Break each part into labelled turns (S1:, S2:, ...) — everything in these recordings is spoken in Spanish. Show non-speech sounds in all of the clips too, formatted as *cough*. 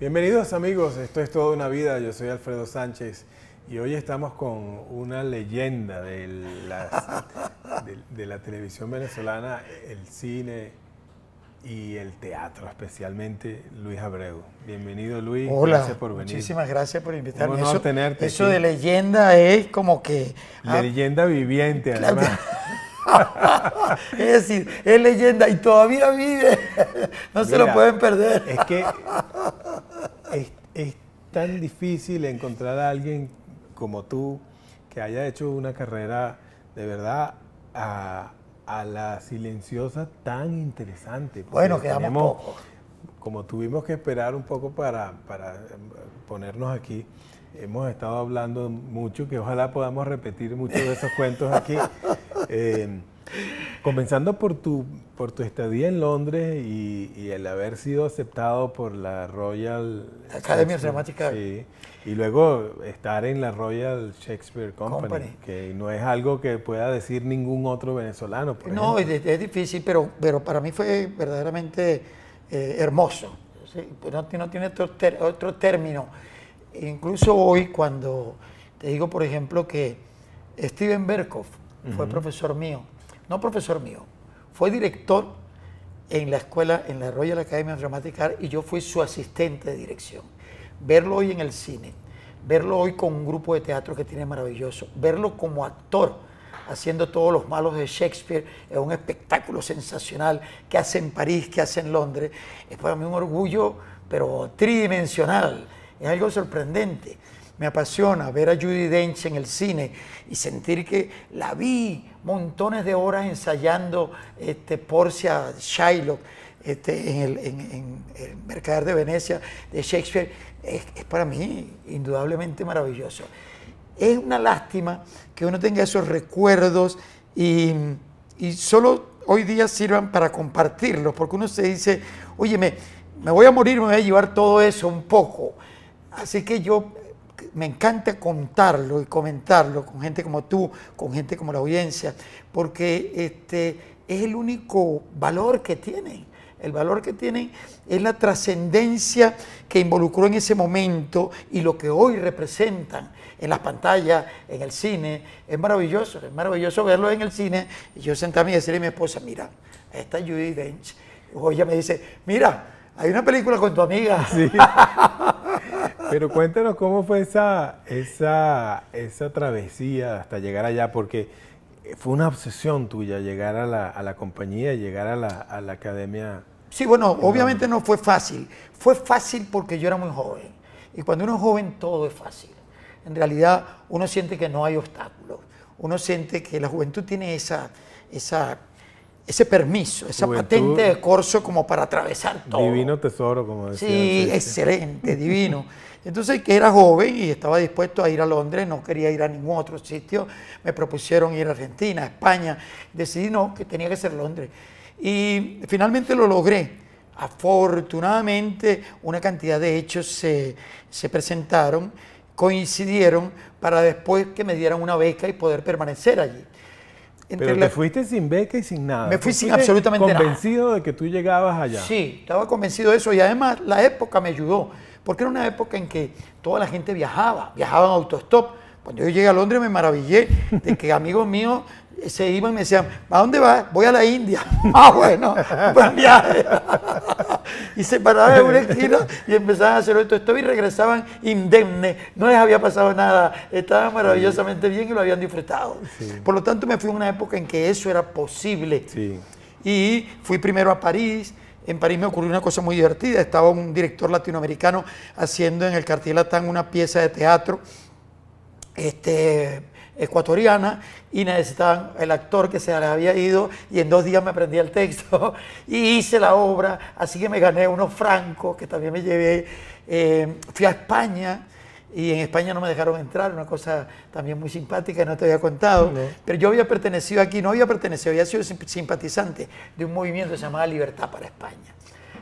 S1: Bienvenidos amigos, esto es Toda una Vida, yo soy Alfredo Sánchez y hoy estamos con una leyenda *laughs* de, la televisión venezolana, el cine y el teatro, especialmente Luis Abreu. Bienvenido Luis, gracias por venir. Muchísimas gracias por invitarme. Un honor eso, tenerte. Eso de
S2: leyenda es como que... Ah.
S1: leyenda viviente, además.
S2: *laughs* es decir, es leyenda y todavía vive. *laughs* No se lo pueden perder. Es que
S1: es tan difícil encontrar a alguien como tú que haya hecho una carrera de verdad a, la silenciosa tan interesante. Bueno, quedamos Como tuvimos que esperar un poco para, eh, ponernos aquí, hemos estado hablando mucho, que ojalá podamos repetir muchos de esos cuentos aquí. *laughs* Eh, Comenzando por tu, por tu estadía en Londres y, el haber sido aceptado por la Royal Academia Dramática. Sí, y luego estar en la Royal Shakespeare Company, que no es algo que pueda decir ningún otro venezolano. no,
S2: es, difícil, pero, pero
S1: para mí fue
S2: verdaderamente eh, hermoso. no, tiene otro, término. Incluso hoy cuando te digo, por ejemplo, que Steven Berkoff fue profesor mío no profesor mío, fue director en la escuela, en la Royal Academy of Dramatic Art, y yo fui su asistente de dirección. Verlo hoy en el cine, verlo hoy con un grupo de teatro que tiene maravilloso, verlo como actor haciendo todos los malos de Shakespeare, es un espectáculo sensacional que hace en París, que hace en Londres, es para mí un orgullo, pero tridimensional, es algo sorprendente me apasiona ver a Judy Dench en el cine y sentir que la vi montones de horas ensayando este, Porcia Shylock este, en, el, Mercader de Venecia de Shakespeare, es, para mí indudablemente maravilloso. Es una lástima que uno tenga esos recuerdos y, y solo hoy día sirvan para compartirlos, porque uno se dice, oye, me voy a morir, me voy a llevar todo eso un poco. Así que yo me encanta contarlo y comentarlo con gente como tú, con gente como la audiencia, porque este, es el único valor que tienen. El valor que tienen es la trascendencia que involucró en ese momento y lo que hoy representan en las pantallas, en el cine. Es maravilloso, es maravilloso verlo en el cine. Y yo sentarme y decirle a mi esposa, mira, está Judy Dench. O ella me dice, mira, hay una película con tu amiga. *laughs*
S1: Pero cuéntanos cómo fue esa, esa, esa travesía hasta llegar allá, porque fue una obsesión tuya llegar a la, a la compañía, llegar a la, academia.
S2: Sí, bueno, obviamente
S1: no fue fácil. Fue fácil porque yo era muy joven. Y cuando
S2: uno es joven todo es fácil. En realidad uno siente que no hay obstáculos. Uno siente que la juventud tiene esa, esa ese permiso, esa patente de corso como para atravesar
S1: todo. Divino tesoro, como decía. Sí, excelente, divino.
S2: Entonces, que era joven y estaba dispuesto a ir a Londres, no quería ir a ningún otro sitio, me propusieron ir a Argentina, a España, decidí no, que tenía que ser Londres. Y finalmente lo logré. Afortunadamente, una cantidad de hechos se presentaron, coincidieron para después que me dieran una beca y poder permanecer allí.
S1: Pero te fuiste sin beca y sin nada. Me fui sin absolutamente nada. Convencido de que tú llegabas allá. Sí,
S2: estaba convencido de eso y además la época me ayudó, porque era una época en que toda la gente viajaba, viajaba en autostop. Cuando yo llegué a Londres me maravillé de que *laughs* amigos míos se iban y me decían, ¿a dónde vas? Voy a la India. *laughs* ah, bueno, buen viaje y se paraban de un estilo y empezaban a hacer esto, esto y regresaban indemne. No les había pasado nada, estaban maravillosamente bien y lo habían disfrutado. Por lo tanto, me fui a una época en que eso era posible. Y fui primero a París. En París me ocurrió una cosa muy divertida. Estaba un director latinoamericano haciendo en el Cartier Latán una pieza de teatro este, ecuatoriana y necesitaban el actor que se había ido y en dos días me aprendí el texto *laughs* y hice la obra, así que me gané unos francos que también me llevé. Eh, fui a España y en España no me dejaron entrar, una cosa también muy simpática, no te había contado, pero yo había pertenecido aquí, no había pertenecido, había sido simpatizante de un movimiento llamado Libertad para España.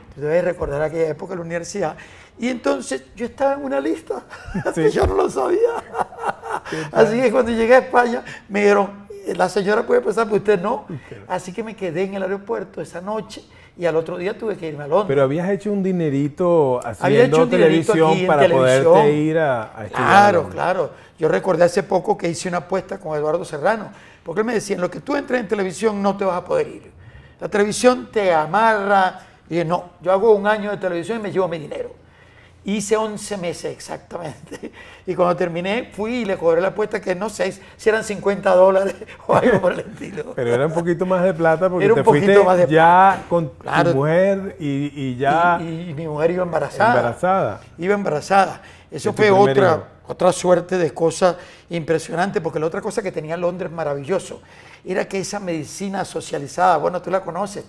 S2: entonces recordar aquella época de la universidad. Y entonces yo estaba en una lista, *laughs* que yo no lo sabía. Así que cuando llegué a España me dijeron, la señora puede pasar, pero usted no. Así que me quedé en el aeropuerto esa noche y al otro día tuve que irme a Londres. Pero
S1: habías hecho un dinerito haciendo televisión para televisión. ir a, estudiar. Claro,
S2: claro. Yo recordé hace poco que hice una apuesta con Eduardo Serrano, porque él me decía, en lo que tú entres en televisión no te vas a poder ir. La televisión te amarra. Y no, yo hago un año de televisión y me llevo mi dinero. Hice 11 meses exactamente. *laughs* Y cuando terminé, fui y le cobré la apuesta que no sé si eran 50 dólares *laughs* o algo por el estilo.
S1: Pero era un poquito más de plata porque ya con
S2: mujer y, ya... Y, mi mujer iba embarazada. Embarazada. Iba embarazada. Eso este fue otra, otra suerte de cosa impresionante porque la otra cosa que tenía Londres maravilloso era que esa medicina socializada, bueno, tú la conoces,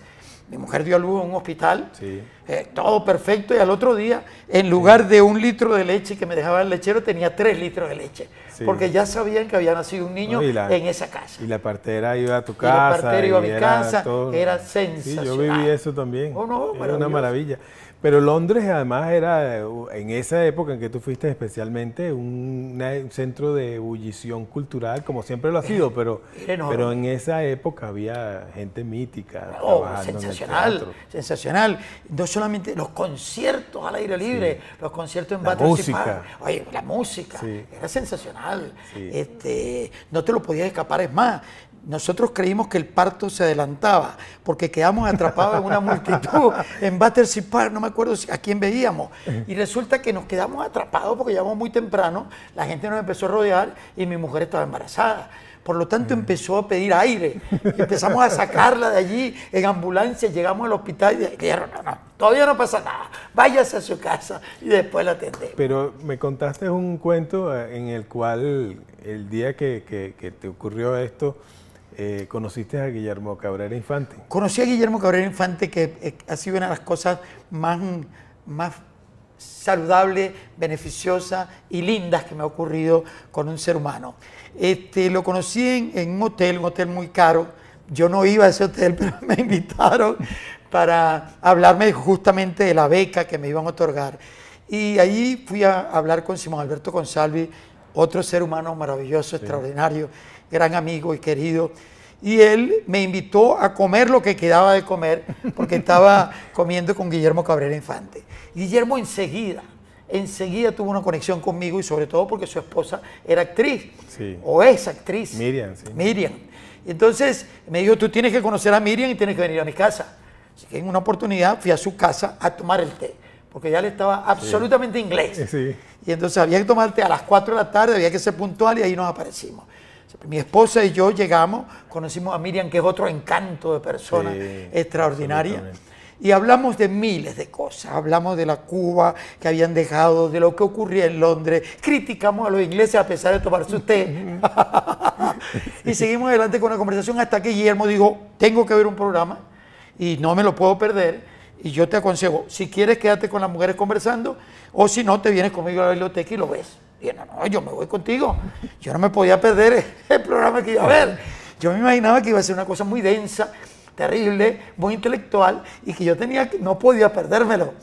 S2: mi mujer dio a luz en un hospital,
S1: eh,
S2: todo perfecto, y al otro día, en lugar de un litro de leche que me dejaba el lechero, tenía tres litros de leche, porque ya sabían que había nacido un niño en esa casa.
S1: Y la partera iba a tu casa. la partera iba a mi casa, era sensacional. Sí, yo viví eso también, oh, no, era una maravilla. Pero Londres además era, eh, en esa época en que tú fuiste especialmente, un, centro de ebullición cultural, como siempre lo ha sido, pero, *laughs* pero en esa época había gente mítica. Oh, sensacional,
S2: sensacional. No solamente los conciertos al aire libre, los conciertos en la música. Oye, la música, era sensacional. Este, no te lo podías escapar, es más, nosotros creímos que el parto se adelantaba porque quedamos atrapados en una multitud *laughs* en Battersea Park, no me acuerdo a quién veíamos. Y resulta que nos quedamos atrapados porque llegamos muy temprano, la gente nos empezó a rodear y mi mujer estaba embarazada. Por lo tanto, mm. empezó a pedir aire. Empezamos a sacarla de allí en ambulancia, llegamos al hospital y dijeron, no, no, todavía no pasa nada, váyase a su casa y después la atendemos.
S1: Pero me contaste un cuento eh, en el cual el día que te ocurrió esto, eh, conociste a Guillermo Cabrera Infante.
S2: Conocí a Guillermo Cabrera
S1: Infante, que eh, ha
S2: sido una de las cosas más, más saludable, beneficiosa y lindas que me ha ocurrido con un ser humano. Este, lo conocí en, un hotel, un hotel muy caro. Yo no iba a ese hotel, *laughs* pero me invitaron para hablarme justamente de la beca que me iban a otorgar. Y ahí fui a hablar con Simón Alberto Consalvi, otro ser humano maravilloso, extraordinario, gran amigo y querido. Y él me invitó a comer lo que quedaba de comer, porque estaba *laughs* comiendo con Guillermo Cabrera Infante. Guillermo enseguida, enseguida tuvo una conexión conmigo y sobre todo porque su esposa era actriz, sí. o es actriz. Miriam, sí. Miriam. Entonces me dijo, tú tienes que conocer a Miriam y tienes que venir a mi casa. Así que en una oportunidad fui a su casa a tomar el té porque ya le estaba absolutamente inglés. Y entonces había que tomarte a las 4 de la tarde, había que ser puntual y ahí nos aparecimos. Mi esposa y yo llegamos, conocimos a Miriam, que es otro encanto de persona extraordinaria. Y hablamos de miles de cosas. Hablamos de la Cuba que habían dejado, de lo que ocurría en Londres. Criticamos a los ingleses a pesar de tomarse usted... té. *laughs* y seguimos adelante con la conversación hasta que Guillermo dijo, tengo que ver un programa y no me lo puedo perder y yo te aconsejo, si quieres quédate con las mujeres conversando, o si no, te vienes conmigo a la biblioteca y lo ves. Y yo, no, no, yo me voy contigo. Yo no me podía perder *laughs* el programa que iba a ver. Yo me imaginaba que iba a ser una cosa muy densa, terrible, muy intelectual, y que yo tenía, no podía perdérmelo.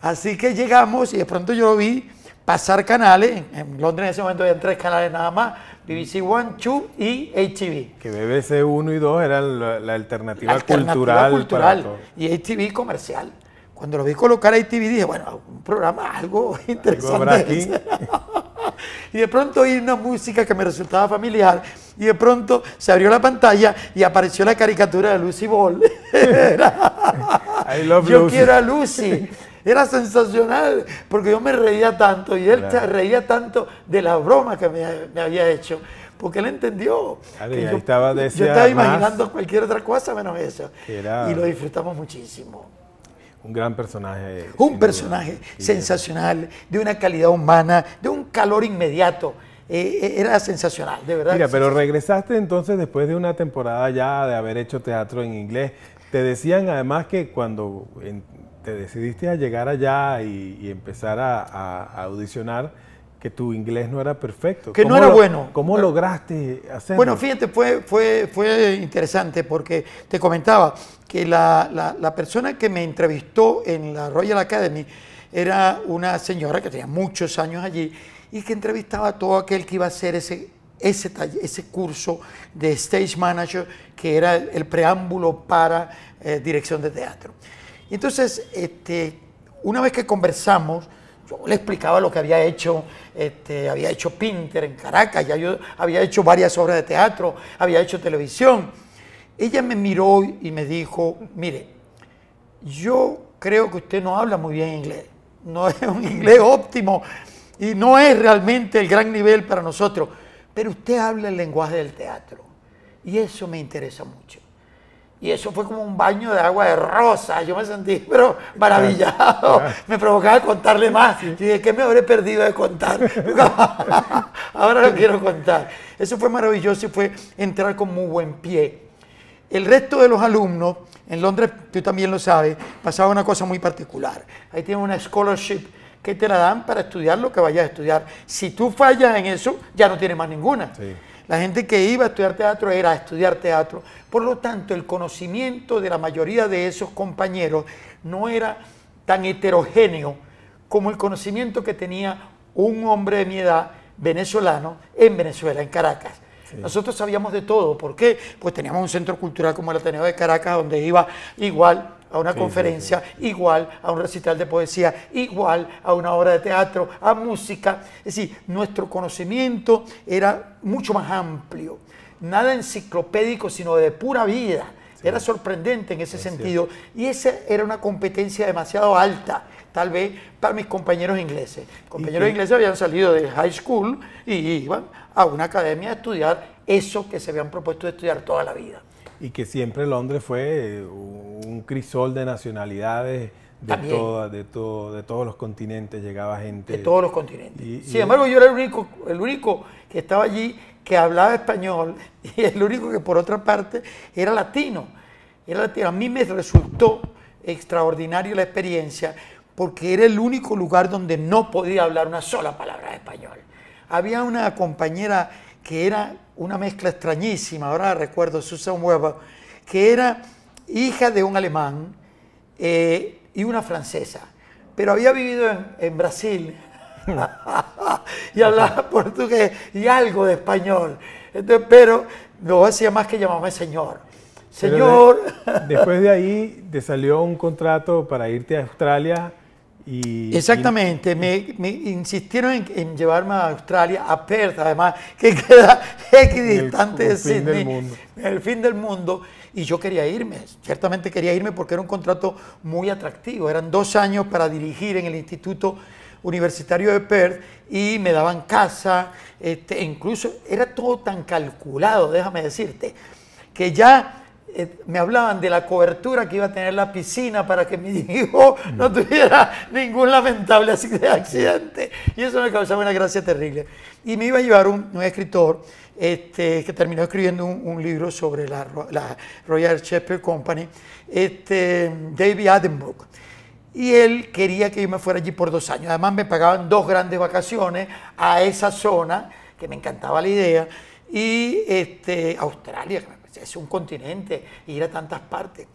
S2: Así que llegamos y de pronto yo lo vi pasar canales. En Londres en ese momento había tres canales nada más, BBC One, Two y HTV.
S1: Que BBC 1 y 2 eran la, alternativa, cultural, cultural
S2: y HTV comercial. Cuando lo vi colocar a HTV dije, bueno, un programa, algo *laughs* interesante. *laughs* y de pronto oí una música que me resultaba familiar y de pronto se abrió la pantalla y apareció la caricatura de Lucy Ball. *laughs* Yo quiero a Lucy. Era sensacional, porque yo me reía tanto y él se reía tanto de la broma que me, había hecho, porque él entendió. yo,
S1: estaba yo, estaba imaginando
S2: cualquier otra cosa menos eso. Y lo disfrutamos muchísimo.
S1: Un gran personaje.
S2: Un personaje sensacional, de una calidad humana, de un calor inmediato. Eh, eh, era sensacional, de verdad. Mira, pero
S1: regresaste entonces después de una temporada ya de haber hecho teatro en inglés. Te decían además que cuando te decidiste a llegar allá y, empezar a, audicionar, que tu inglés no era perfecto. Que no era bueno. ¿Cómo ah. lograste hacerlo? Bueno, fíjate, fue,
S2: fue, fue interesante porque te comentaba que la, persona que me entrevistó en la Royal Academy era una señora que tenía muchos años allí y que entrevistaba a todo aquel que iba a hacer ese, ese, ese curso de Stage Manager, que era el, preámbulo para eh, dirección de teatro. Y Entonces, este, una vez que conversamos, yo le explicaba lo que había hecho, este, había hecho Pinter en Caracas, ya yo había hecho varias obras de teatro, había hecho televisión. Ella me miró y me dijo, mire, yo creo que usted no habla muy bien inglés, no es un *laughs* inglés óptimo y no es realmente el gran nivel para nosotros, pero usted habla el lenguaje del teatro y eso me interesa mucho y eso fue como un baño de agua de rosa. Yo me sentí, pero maravillado. Ah, ah. Me provocaba contarle más. Y dije, ¿qué me habré perdido de contar? *laughs* Ahora lo quiero contar. Eso fue maravilloso y fue entrar con muy buen pie. El resto de los alumnos, en Londres, tú también lo sabes, pasaba una cosa muy particular. Ahí tienen una scholarship que te la dan para estudiar lo que vayas a estudiar. Si tú fallas en eso, ya no tienes más ninguna. Sí. La gente que iba a estudiar teatro era a estudiar teatro. Por lo tanto, el conocimiento de la mayoría de esos compañeros no era tan heterogéneo como el conocimiento que tenía un hombre de mi edad venezolano en Venezuela, en Caracas. Nosotros sabíamos de todo. ¿Por qué? Pues teníamos un centro cultural como el Ateneo de Caracas, donde iba igual a una conferencia, igual a un recital de poesía, igual a una obra de teatro, a música. Es decir, nuestro conocimiento era mucho más amplio, nada enciclopédico, sino de pura vida. Era sorprendente en ese sentido. Y esa era una competencia demasiado alta, tal vez, para mis compañeros ingleses. Compañeros ingleses habían salido de high school y iban a una academia a estudiar eso que se habían propuesto de estudiar toda la vida
S1: y que siempre Londres fue eh, un crisol de nacionalidades de, toda, de, todo, de todos los continentes, llegaba gente. De todos los continentes. Sin embargo,
S2: yo era el único, el único que estaba allí que hablaba español *laughs* y el único que por otra parte era latino. Era latino. A mí me resultó extraordinaria la experiencia porque era el único lugar donde no podía hablar una sola palabra de español. Había una compañera que era una mezcla extrañísima, ahora recuerdo Susan Weber, que era hija de un alemán eh, y una francesa, pero había vivido en, Brasil *laughs* y hablaba portugués y algo de español, pero no hacía más que llamarme señor. Señor. después
S1: de ahí te salió un contrato para irte a Australia Exactamente,
S2: me, insistieron en, llevarme a Australia, a Perth además, *laughs* que queda equidistante el, de Sydney, fin del mundo. el fin del mundo, y yo quería irme, ciertamente quería irme porque era un contrato muy atractivo, eran dos años para dirigir en el Instituto Universitario de Perth y me daban casa, este, e incluso era todo tan calculado, déjame decirte, que ya eh, me hablaban de la cobertura que iba a tener la piscina para que mi *laughs* hijo no tuviera ningún lamentable accidente. Y eso me causaba una gracia terrible. Y me iba a llevar un, escritor este, que terminó escribiendo un, libro sobre la, Royal Shakespeare Company, este, David Attenborough. Y él quería que yo me fuera allí por dos años. Además me pagaban dos grandes vacaciones a esa zona, que me encantaba la idea, y este, Australia, es un continente, ir a tantas partes.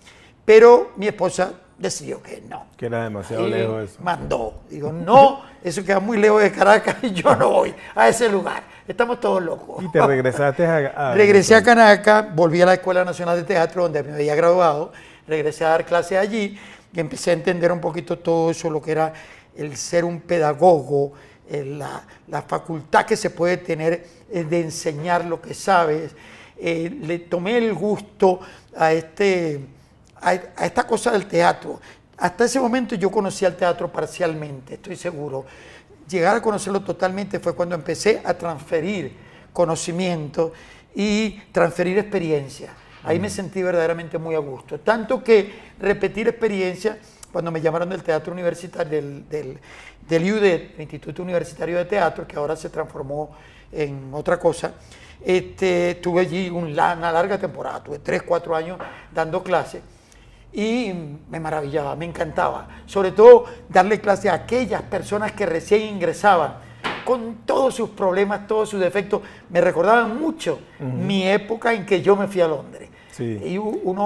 S2: Pero mi esposa decidió
S1: que no. Que era demasiado lejos eso.
S2: Mandó. Digo, no, eso queda muy lejos de Caracas y yo no voy a ese lugar. Estamos todos locos. ¿Y te
S1: regresaste a.? a *laughs* Regresé a
S2: Caracas, volví a la Escuela Nacional de Teatro, donde me había graduado. Regresé a dar clases allí y empecé a entender un poquito todo eso, lo que era el ser un pedagogo, eh, la, la facultad que se puede tener eh, de enseñar lo que sabes eh, le tomé el gusto a, este, a, esta cosa del teatro. Hasta ese momento yo conocía el teatro parcialmente, estoy seguro. Llegar a conocerlo totalmente fue cuando empecé a transferir conocimiento y transferir experiencia. Ahí me sentí verdaderamente muy a gusto. Tanto que repetir experiencia, cuando me llamaron del Teatro Universitario, del, del, el Instituto Universitario de Teatro, que ahora se transformó en otra cosa, este, estuve allí una, larga temporada, tuve 3, 4 años dando clases y me maravillaba, me encantaba. Sobre todo darle clase a aquellas personas que recién ingresaban con todos sus problemas, todos sus defectos. Me recordaban mucho mi época en que yo me fui a Londres.
S1: Y,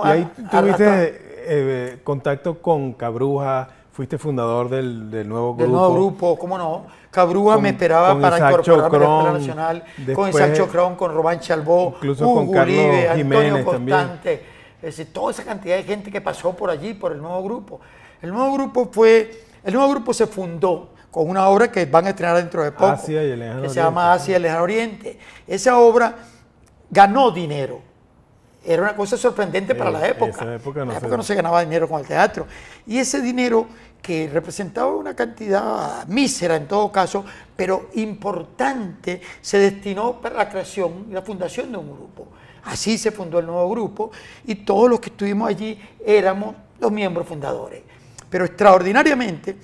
S1: ahí tuviste eh, eh, contacto con Cabruja, Fuiste fundador del, nuevo grupo. Del nuevo grupo,
S2: cómo no. Cabrúa me esperaba para incorporarme a la Escuela Nacional. con Isaac Chocrón, con Robán Chalbó, incluso con Carlos Jiménez Constante. También. toda esa cantidad de gente que pasó por allí, por el nuevo grupo. El nuevo grupo fue, el nuevo grupo se fundó con una obra que van a estrenar dentro de poco.
S1: que se llama
S2: Asia y el Lejano Oriente. Esa obra ganó dinero era una cosa sorprendente para la eh, época. Esa época no, se... no se ganaba dinero con el teatro. Y ese dinero que representaba una cantidad mísera en todo caso, pero importante, se destinó para la creación y la fundación de un grupo. Así se fundó el nuevo grupo y todos los que estuvimos allí éramos los miembros fundadores. Pero extraordinariamente,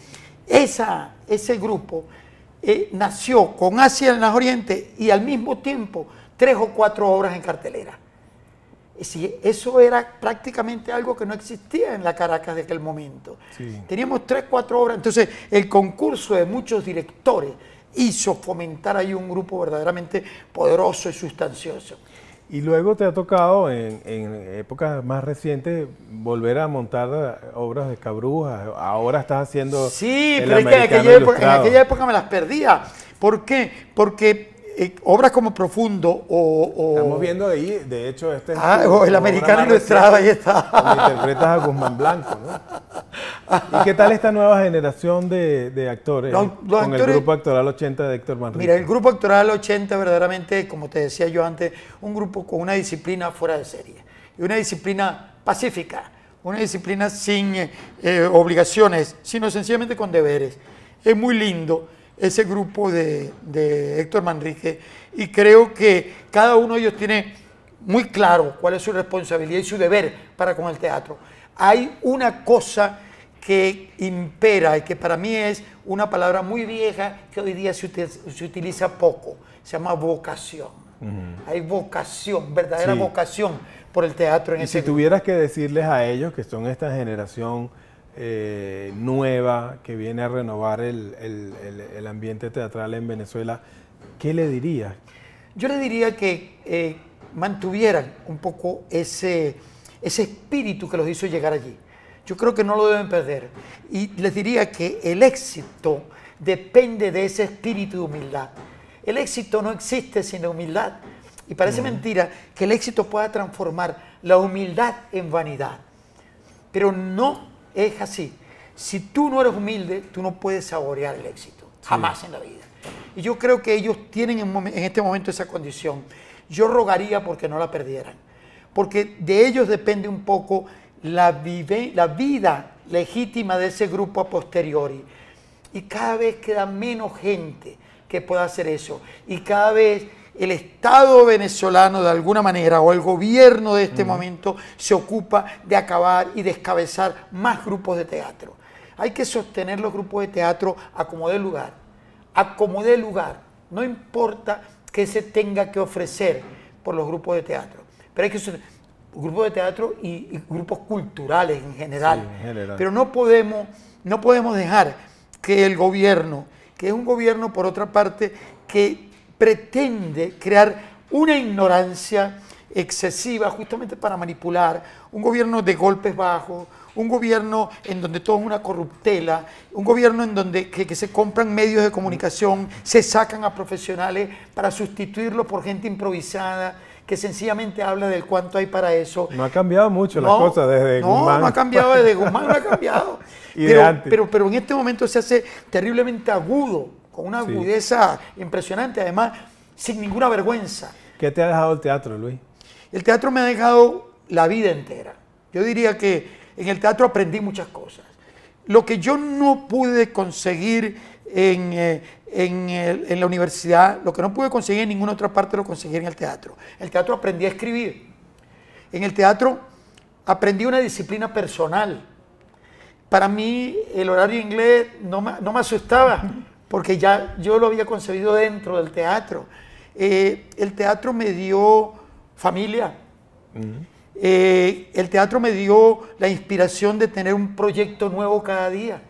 S2: ese grupo eh, nació con Asia en las Oriente y al mismo tiempo tres o cuatro obras en cartelera eso era prácticamente algo que no existía en la Caracas de aquel momento. Teníamos tres, cuatro obras. Entonces, el concurso de muchos directores hizo fomentar ahí un grupo verdaderamente poderoso y sustancioso.
S1: Y luego te ha tocado, en, épocas más recientes, volver a montar eh, obras de cabrujas. Ahora estás haciendo. Sí, pero es que en aquella
S2: época me las perdía. ¿Por qué? Porque eh, obras como Profundo o, Estamos viendo
S1: ahí, de hecho, este Ah, el americano ilustrado, ahí está. interpretas a Guzmán Blanco, ¿no? ¿Y qué tal esta nueva generación de, actores con el grupo actoral 80 de Héctor Manrique? Mira, el
S2: grupo actoral 80 verdaderamente, como te decía yo antes, un grupo con una disciplina fuera de serie y una disciplina pacífica, una disciplina sin eh, eh, obligaciones, sino sencillamente con deberes. Es muy lindo ese grupo de, Héctor Manrique y creo que cada uno de ellos tiene muy claro cuál es su responsabilidad y su deber para con el teatro. Hay una cosa que impera y que para mí es una palabra muy vieja que hoy día se, utiliza, poco, se llama vocación. Hay vocación, verdadera vocación por el teatro en y ese Si
S1: tuvieras que decirles a ellos que son esta generación eh, nueva que viene a renovar el, ambiente teatral en Venezuela, ¿qué le diría? Yo le diría que eh, mantuvieran un
S2: poco ese, ese espíritu que los hizo llegar allí. Yo creo que no lo deben perder. Y les diría que el éxito depende de ese espíritu de humildad. El éxito no existe sin humildad. Y parece mm. mentira que el éxito pueda transformar la humildad en vanidad. Pero no es así. Si tú no eres humilde, tú no puedes saborear el éxito. Jamás en la vida. Y yo creo que ellos tienen en, este momento esa condición. Yo rogaría porque no la perdieran. Porque de ellos depende un poco la, la vida legítima de ese grupo a posteriori. Y cada vez queda menos gente que pueda hacer eso. Y cada vez el Estado venezolano de alguna manera o el gobierno de este momento se ocupa de acabar y descabezar más grupos de teatro. Hay que sostener los grupos de teatro a como dé lugar, a como dé lugar. No importa qué se tenga que ofrecer por los grupos de teatro, pero hay que sostener grupos de teatro y, grupos culturales en general. Pero no podemos, no podemos dejar que el gobierno, que es un gobierno por otra parte que pretende crear una ignorancia excesiva justamente para manipular, un gobierno de golpes bajos, un gobierno en donde todo es una corruptela, un gobierno en donde que, se compran medios de comunicación, se sacan a profesionales para sustituirlo por gente improvisada que sencillamente habla del cuánto hay para eso.
S1: No ha cambiado mucho la cosa desde Guzmán. No, no ha cambiado desde Guzmán, no ha cambiado. *laughs* pero,
S2: pero en este momento se hace terriblemente agudo con una agudeza impresionante, además, sin ninguna vergüenza.
S1: ¿Qué te ha dejado el teatro, Luis?
S2: El teatro me ha dejado la vida entera. Yo diría que en el teatro aprendí muchas cosas. Lo que yo no pude conseguir en, eh, la universidad, lo que no pude conseguir en ninguna otra parte lo conseguí en el teatro. El teatro aprendí a escribir. En el teatro aprendí una disciplina personal. Para mí el horario inglés no no me asustaba porque ya yo lo había concebido dentro del teatro. Eh, el teatro me dio familia, eh, el teatro me dio la inspiración de tener un proyecto nuevo cada
S1: día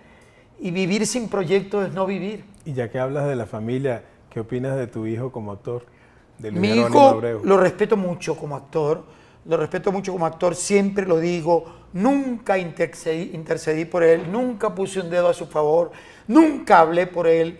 S1: y vivir sin proyecto es no vivir. Y ya que hablas de la familia, ¿qué opinas de tu hijo como actor? Mi hijo lo respeto mucho como actor
S2: lo respeto mucho como actor, siempre lo digo, nunca intercedí, por él, nunca puse un dedo a su favor, nunca hablé por él.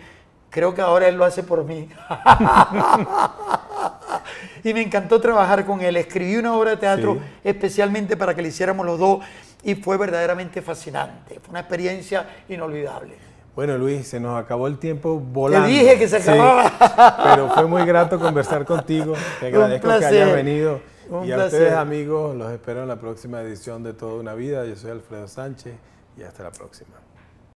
S2: Creo que ahora él lo hace por mí. *laughs* y me encantó trabajar con él. Escribí una obra de teatro especialmente para que le hiciéramos los dos y fue verdaderamente fascinante. Fue una experiencia inolvidable.
S1: Bueno, Luis, se nos acabó el tiempo volando. Te dije que se acababa. pero fue muy grato conversar contigo. Te agradezco que hayas venido y a ustedes, amigos, los espero en la próxima edición de Toda una Vida. Yo soy Alfredo Sánchez y hasta la próxima.